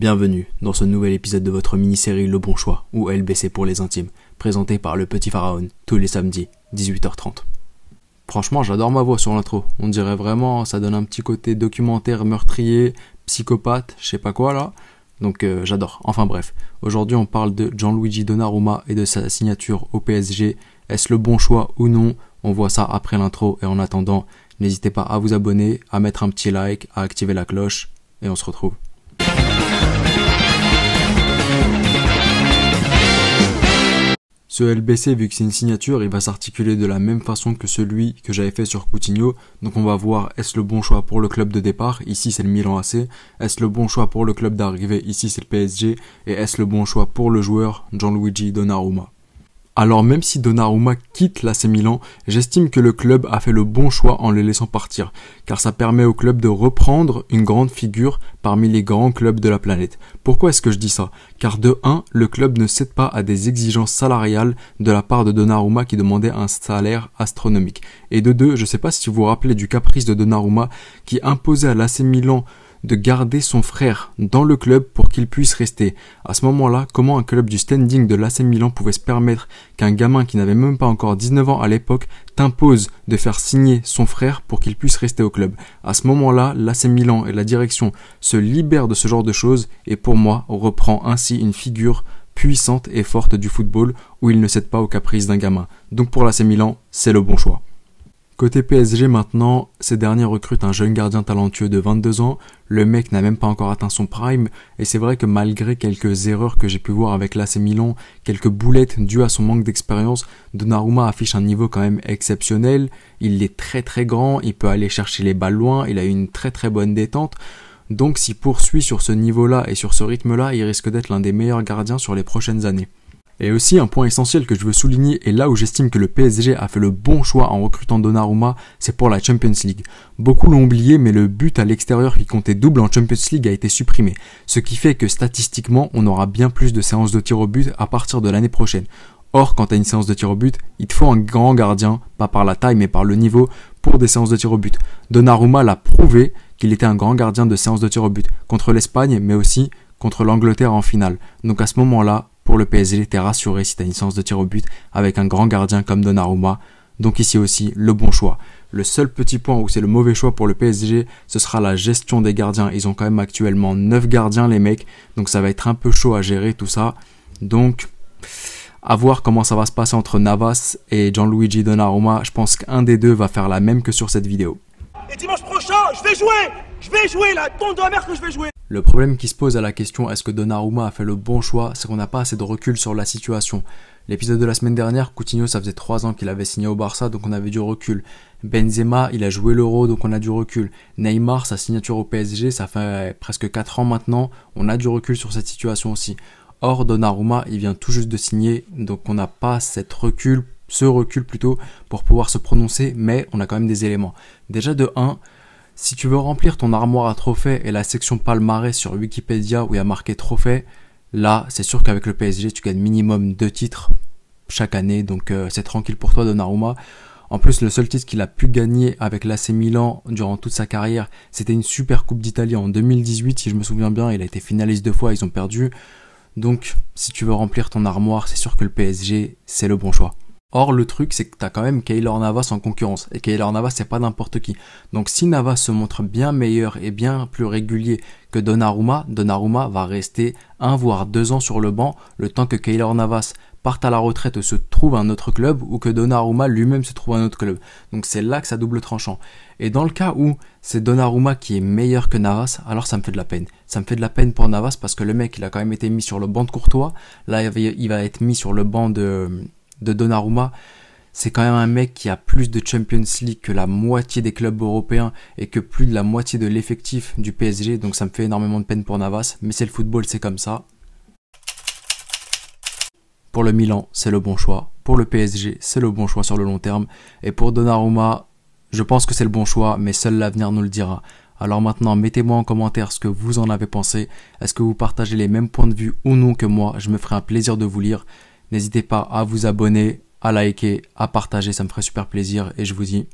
Bienvenue dans ce nouvel épisode de votre mini-série Le Bon Choix, ou LBC pour les intimes, présenté par le Petit Pharaon, tous les samedis, 18h30. Franchement, j'adore ma voix sur l'intro. On dirait vraiment, ça donne un petit côté documentaire meurtrier, psychopathe, je sais pas quoi là. Donc euh, j'adore. Enfin bref, aujourd'hui on parle de Gianluigi Donnarumma et de sa signature au PSG. Est-ce le bon choix ou non On voit ça après l'intro et en attendant, n'hésitez pas à vous abonner, à mettre un petit like, à activer la cloche et on se retrouve. Ce LBC, vu que c'est une signature, il va s'articuler de la même façon que celui que j'avais fait sur Coutinho. Donc on va voir est-ce le bon choix pour le club de départ, ici c'est le Milan AC, est-ce le bon choix pour le club d'arrivée, ici c'est le PSG, et est-ce le bon choix pour le joueur Gianluigi Donnarumma. Alors même si Donnarumma quitte l'AC Milan, j'estime que le club a fait le bon choix en le laissant partir, car ça permet au club de reprendre une grande figure parmi les grands clubs de la planète. Pourquoi est-ce que je dis ça Car de 1, le club ne cède pas à des exigences salariales de la part de Donnarumma qui demandait un salaire astronomique. Et de 2, je ne sais pas si vous vous rappelez du caprice de Donnarumma qui imposait à l'AC Milan de garder son frère dans le club pour qu'il puisse rester. À ce moment-là, comment un club du standing de l'AC Milan pouvait se permettre qu'un gamin qui n'avait même pas encore 19 ans à l'époque t'impose de faire signer son frère pour qu'il puisse rester au club À ce moment-là, l'AC Milan et la direction se libèrent de ce genre de choses et pour moi, reprend ainsi une figure puissante et forte du football où il ne cède pas aux caprices d'un gamin. Donc pour l'AC Milan, c'est le bon choix. Côté PSG maintenant, ces derniers recrutent un jeune gardien talentueux de 22 ans, le mec n'a même pas encore atteint son prime, et c'est vrai que malgré quelques erreurs que j'ai pu voir avec l'AC Milan, quelques boulettes dues à son manque d'expérience, Donnarumma affiche un niveau quand même exceptionnel, il est très très grand, il peut aller chercher les balles loin, il a une très très bonne détente, donc s'il poursuit sur ce niveau-là et sur ce rythme-là, il risque d'être l'un des meilleurs gardiens sur les prochaines années. Et aussi un point essentiel que je veux souligner, et là où j'estime que le PSG a fait le bon choix en recrutant Donnarumma, c'est pour la Champions League. Beaucoup l'ont oublié, mais le but à l'extérieur qui comptait double en Champions League a été supprimé, ce qui fait que statistiquement, on aura bien plus de séances de tir au but à partir de l'année prochaine. Or, quand tu as une séance de tir au but, il te faut un grand gardien, pas par la taille mais par le niveau, pour des séances de tir au but. Donnarumma l'a prouvé qu'il était un grand gardien de séances de tir au but, contre l'Espagne, mais aussi contre l'Angleterre en finale. Donc à ce moment-là, pour le PSG, t'es rassuré si t'as une chance de tir au but avec un grand gardien comme Donnarumma. Donc ici aussi, le bon choix. Le seul petit point où c'est le mauvais choix pour le PSG, ce sera la gestion des gardiens. Ils ont quand même actuellement 9 gardiens les mecs, donc ça va être un peu chaud à gérer tout ça. Donc à voir comment ça va se passer entre Navas et Gianluigi Donnarumma. Je pense qu'un des deux va faire la même que sur cette vidéo. Et dimanche prochain, je vais jouer Je vais jouer là, ton de la merde que je vais jouer le problème qui se pose à la question est-ce que Donnarumma a fait le bon choix, c'est qu'on n'a pas assez de recul sur la situation. L'épisode de la semaine dernière, Coutinho, ça faisait 3 ans qu'il avait signé au Barça, donc on avait du recul. Benzema, il a joué l'Euro, donc on a du recul. Neymar, sa signature au PSG, ça fait presque 4 ans maintenant, on a du recul sur cette situation aussi. Or, Donnarumma, il vient tout juste de signer, donc on n'a pas recul, ce recul plutôt, pour pouvoir se prononcer, mais on a quand même des éléments. Déjà de 1, si tu veux remplir ton armoire à trophées et la section palmarès sur Wikipédia où il y a marqué trophée, là, c'est sûr qu'avec le PSG, tu gagnes minimum deux titres chaque année, donc euh, c'est tranquille pour toi Donnarumma. En plus, le seul titre qu'il a pu gagner avec l'AC Milan durant toute sa carrière, c'était une Super Coupe d'Italie en 2018, si je me souviens bien. Il a été finaliste deux fois, ils ont perdu. Donc, si tu veux remplir ton armoire, c'est sûr que le PSG, c'est le bon choix. Or, le truc, c'est que t'as quand même Kaylor Navas en concurrence. Et Kaylor Navas, c'est pas n'importe qui. Donc, si Navas se montre bien meilleur et bien plus régulier que Donnarumma, Donnarumma va rester un voire deux ans sur le banc, le temps que Kaylor Navas parte à la retraite ou se trouve un autre club, ou que Donnarumma lui-même se trouve un autre club. Donc, c'est là que ça double tranchant. Et dans le cas où c'est Donnarumma qui est meilleur que Navas, alors ça me fait de la peine. Ça me fait de la peine pour Navas parce que le mec, il a quand même été mis sur le banc de Courtois. Là, il va être mis sur le banc de de Donnarumma, c'est quand même un mec qui a plus de Champions League que la moitié des clubs européens et que plus de la moitié de l'effectif du PSG, donc ça me fait énormément de peine pour Navas, mais c'est le football, c'est comme ça. Pour le Milan, c'est le bon choix. Pour le PSG, c'est le bon choix sur le long terme. Et pour Donnarumma, je pense que c'est le bon choix, mais seul l'avenir nous le dira. Alors maintenant, mettez-moi en commentaire ce que vous en avez pensé. Est-ce que vous partagez les mêmes points de vue ou non que moi Je me ferai un plaisir de vous lire. N'hésitez pas à vous abonner, à liker, à partager, ça me ferait super plaisir et je vous dis.